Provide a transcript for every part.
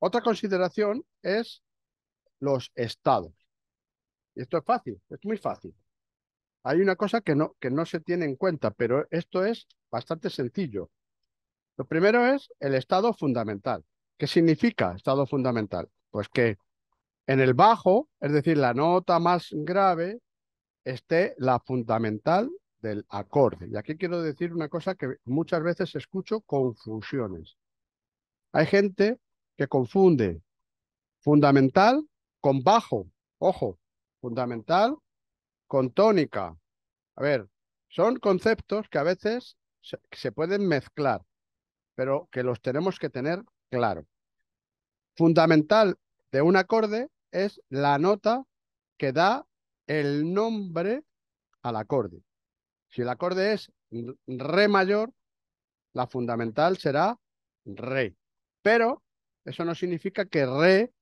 Otra consideración es los estados. Y esto es fácil, es muy fácil. Hay una cosa que no, que no se tiene en cuenta, pero esto es bastante sencillo. Lo primero es el estado fundamental. ¿Qué significa estado fundamental? Pues que en el bajo, es decir, la nota más grave, esté la fundamental del acorde. Y aquí quiero decir una cosa que muchas veces escucho confusiones. Hay gente que confunde fundamental con bajo. Ojo, fundamental con tónica. A ver, son conceptos que a veces se, pueden mezclar, pero que los tenemos que tener claro. Fundamental de un acorde es la nota que da el nombre al acorde. Si el acorde es re mayor, la fundamental será re. Pero eso no significa que re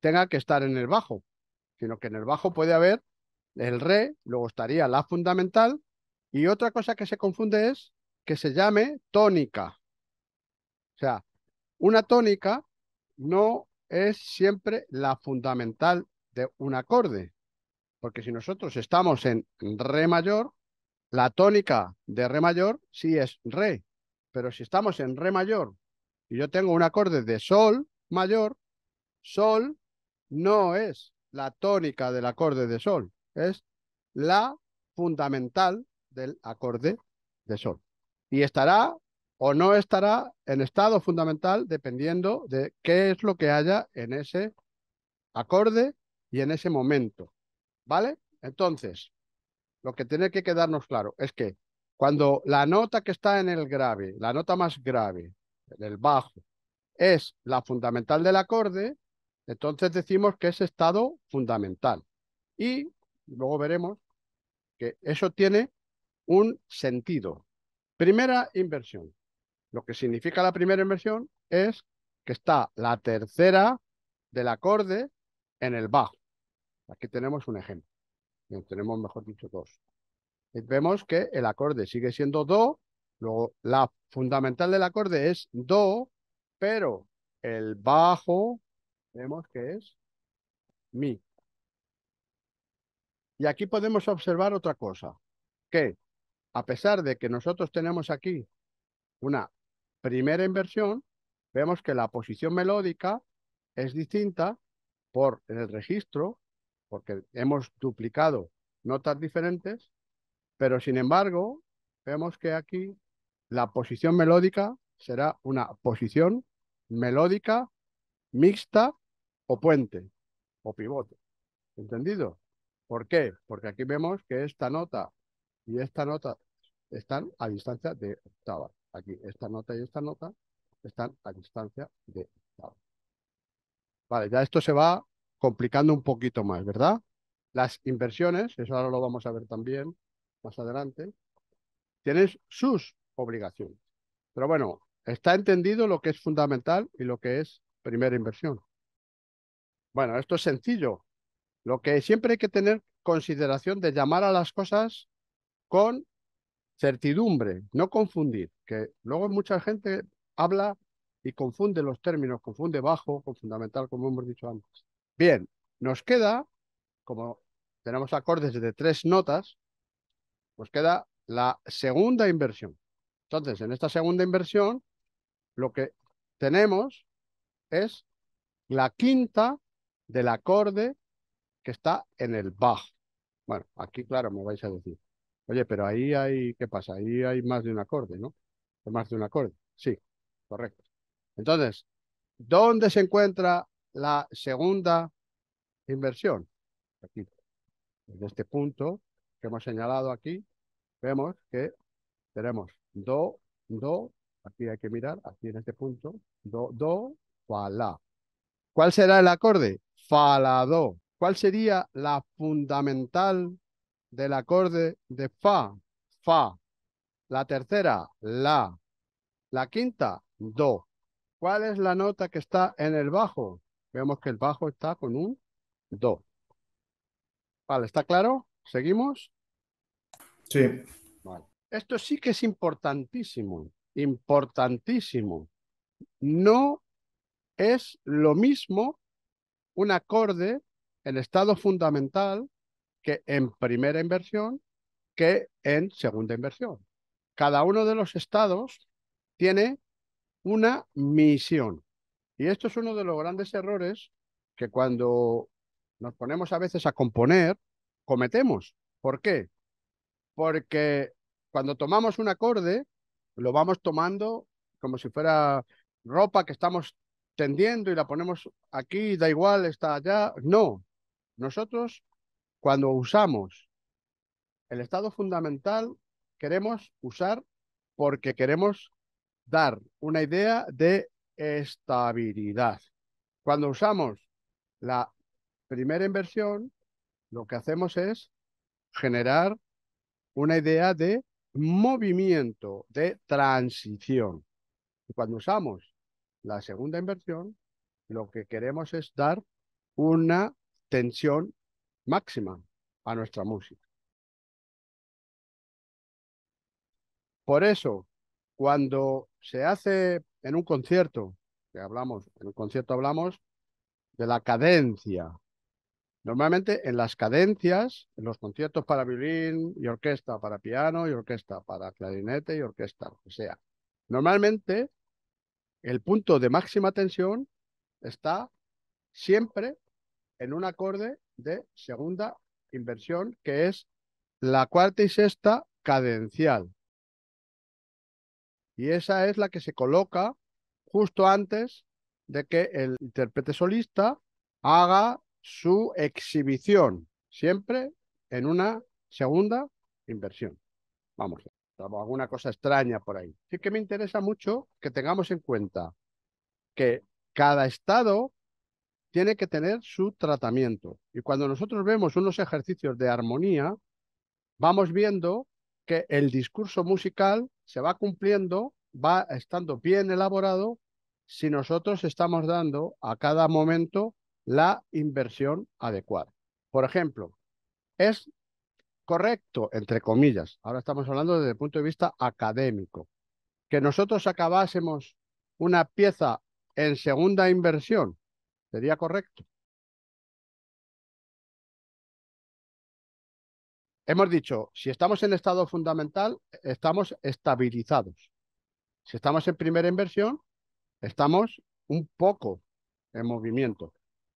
tenga que estar en el bajo, sino que en el bajo puede haber el re, luego estaría la fundamental, y otra cosa que se confunde es que se llame tónica. O sea, una tónica no es siempre la fundamental de un acorde, porque si nosotros estamos en re mayor, la tónica de re mayor sí es re, pero si estamos en re mayor y yo tengo un acorde de sol, mayor, sol no es la tónica del acorde de sol, es la fundamental del acorde de sol. Y estará o no estará en estado fundamental dependiendo de qué es lo que haya en ese acorde y en ese momento. ¿Vale? Entonces, lo que tiene que quedarnos claro es que cuando la nota que está en el grave, la nota más grave, en el bajo, es la fundamental del acorde, entonces decimos que es estado fundamental. Y luego veremos que eso tiene un sentido. Primera inversión. Lo que significa la primera inversión es que está la tercera del acorde en el bajo. Aquí tenemos un ejemplo. Tenemos, mejor dicho, dos. vemos que el acorde sigue siendo do, luego la fundamental del acorde es do, pero el bajo, vemos que es mi. Y aquí podemos observar otra cosa, que a pesar de que nosotros tenemos aquí una primera inversión, vemos que la posición melódica es distinta por el registro, porque hemos duplicado notas diferentes, pero sin embargo, vemos que aquí la posición melódica será una posición melódica, mixta o puente o pivote. ¿Entendido? ¿Por qué? Porque aquí vemos que esta nota y esta nota están a distancia de octava. Aquí esta nota y esta nota están a distancia de octava. Vale, ya esto se va complicando un poquito más, ¿verdad? Las inversiones, eso ahora lo vamos a ver también más adelante, tienen sus obligaciones. Pero bueno, Está entendido lo que es fundamental y lo que es primera inversión. Bueno, esto es sencillo. Lo que siempre hay que tener consideración de llamar a las cosas con certidumbre, no confundir, que luego mucha gente habla y confunde los términos, confunde bajo con fundamental, como hemos dicho antes. Bien, nos queda, como tenemos acordes de tres notas, pues queda la segunda inversión. Entonces, en esta segunda inversión lo que tenemos es la quinta del acorde que está en el bajo Bueno, aquí claro me vais a decir, oye, pero ahí hay, ¿qué pasa? Ahí hay más de un acorde, ¿no? más de un acorde. Sí, correcto. Entonces, ¿dónde se encuentra la segunda inversión? Aquí. en este punto que hemos señalado aquí, vemos que tenemos do, do, Aquí hay que mirar, aquí en este punto. Do, do, fa, la. ¿Cuál será el acorde? Fa, la, do. ¿Cuál sería la fundamental del acorde de fa? Fa. La tercera, la. La quinta, do. ¿Cuál es la nota que está en el bajo? Vemos que el bajo está con un do. Vale, ¿está claro? ¿Seguimos? Sí. Esto sí que es importantísimo importantísimo. No es lo mismo un acorde el estado fundamental que en primera inversión que en segunda inversión. Cada uno de los estados tiene una misión. Y esto es uno de los grandes errores que cuando nos ponemos a veces a componer, cometemos. ¿Por qué? Porque cuando tomamos un acorde, lo vamos tomando como si fuera ropa que estamos tendiendo y la ponemos aquí, da igual, está allá. No, nosotros cuando usamos el estado fundamental, queremos usar porque queremos dar una idea de estabilidad. Cuando usamos la primera inversión, lo que hacemos es generar una idea de movimiento de transición. Y cuando usamos la segunda inversión, lo que queremos es dar una tensión máxima a nuestra música. Por eso, cuando se hace en un concierto, que hablamos, en un concierto hablamos de la cadencia, Normalmente en las cadencias, en los conciertos para violín y orquesta, para piano y orquesta, para clarinete y orquesta, lo que sea. Normalmente el punto de máxima tensión está siempre en un acorde de segunda inversión, que es la cuarta y sexta cadencial. Y esa es la que se coloca justo antes de que el intérprete solista haga su exhibición, siempre en una segunda inversión. Vamos, alguna cosa extraña por ahí. Sí que me interesa mucho que tengamos en cuenta que cada estado tiene que tener su tratamiento. Y cuando nosotros vemos unos ejercicios de armonía, vamos viendo que el discurso musical se va cumpliendo, va estando bien elaborado si nosotros estamos dando a cada momento la inversión adecuada. Por ejemplo, es correcto, entre comillas, ahora estamos hablando desde el punto de vista académico, que nosotros acabásemos una pieza en segunda inversión, ¿sería correcto? Hemos dicho, si estamos en estado fundamental, estamos estabilizados. Si estamos en primera inversión, estamos un poco en movimiento.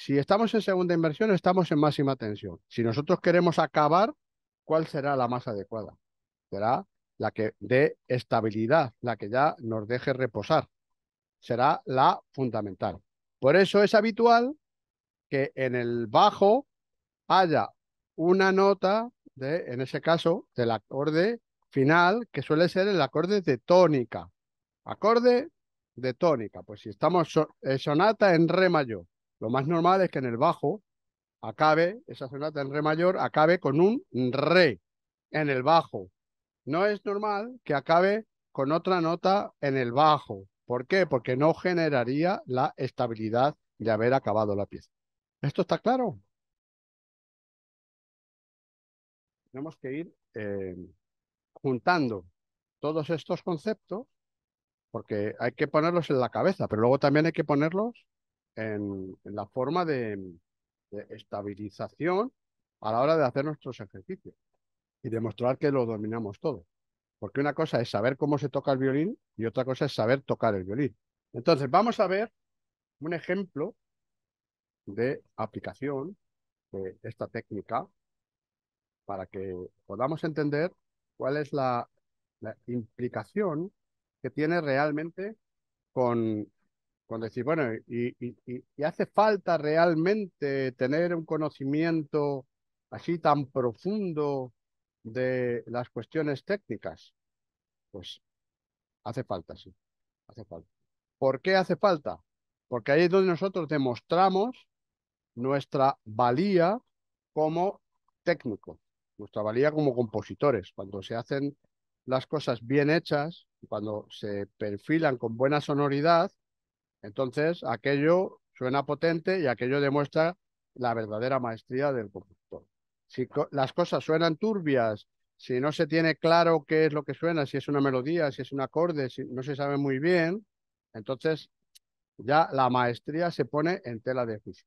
Si estamos en segunda inversión, estamos en máxima tensión. Si nosotros queremos acabar, ¿cuál será la más adecuada? Será la que dé estabilidad, la que ya nos deje reposar. Será la fundamental. Por eso es habitual que en el bajo haya una nota, de, en ese caso, del acorde final, que suele ser el acorde de tónica. Acorde de tónica. Pues si estamos eh, sonata en re mayor, lo más normal es que en el bajo acabe, esa sonata en re mayor, acabe con un re en el bajo. No es normal que acabe con otra nota en el bajo. ¿Por qué? Porque no generaría la estabilidad de haber acabado la pieza. ¿Esto está claro? Tenemos que ir eh, juntando todos estos conceptos porque hay que ponerlos en la cabeza, pero luego también hay que ponerlos en, la forma de, estabilización a la hora de hacer nuestros ejercicios y demostrar que lo dominamos todo. Porque una cosa es saber cómo se toca el violín y otra cosa es saber tocar el violín. Entonces, vamos a ver un ejemplo de aplicación de esta técnica para que podamos entender cuál es la implicación que tiene realmente con cuando decís, bueno, y, hace falta realmente tener un conocimiento así tan profundo de las cuestiones técnicas, pues hace falta, sí, hace falta. ¿Por qué hace falta? Porque ahí es donde nosotros demostramos nuestra valía como técnico, nuestra valía como compositores. Cuando se hacen las cosas bien hechas, cuando se perfilan con buena sonoridad, entonces, aquello suena potente y aquello demuestra la verdadera maestría del conductor. Si las cosas suenan turbias, si no se tiene claro qué es lo que suena, si es una melodía, si es un acorde, si no se sabe muy bien, entonces ya la maestría se pone en tela de juicio.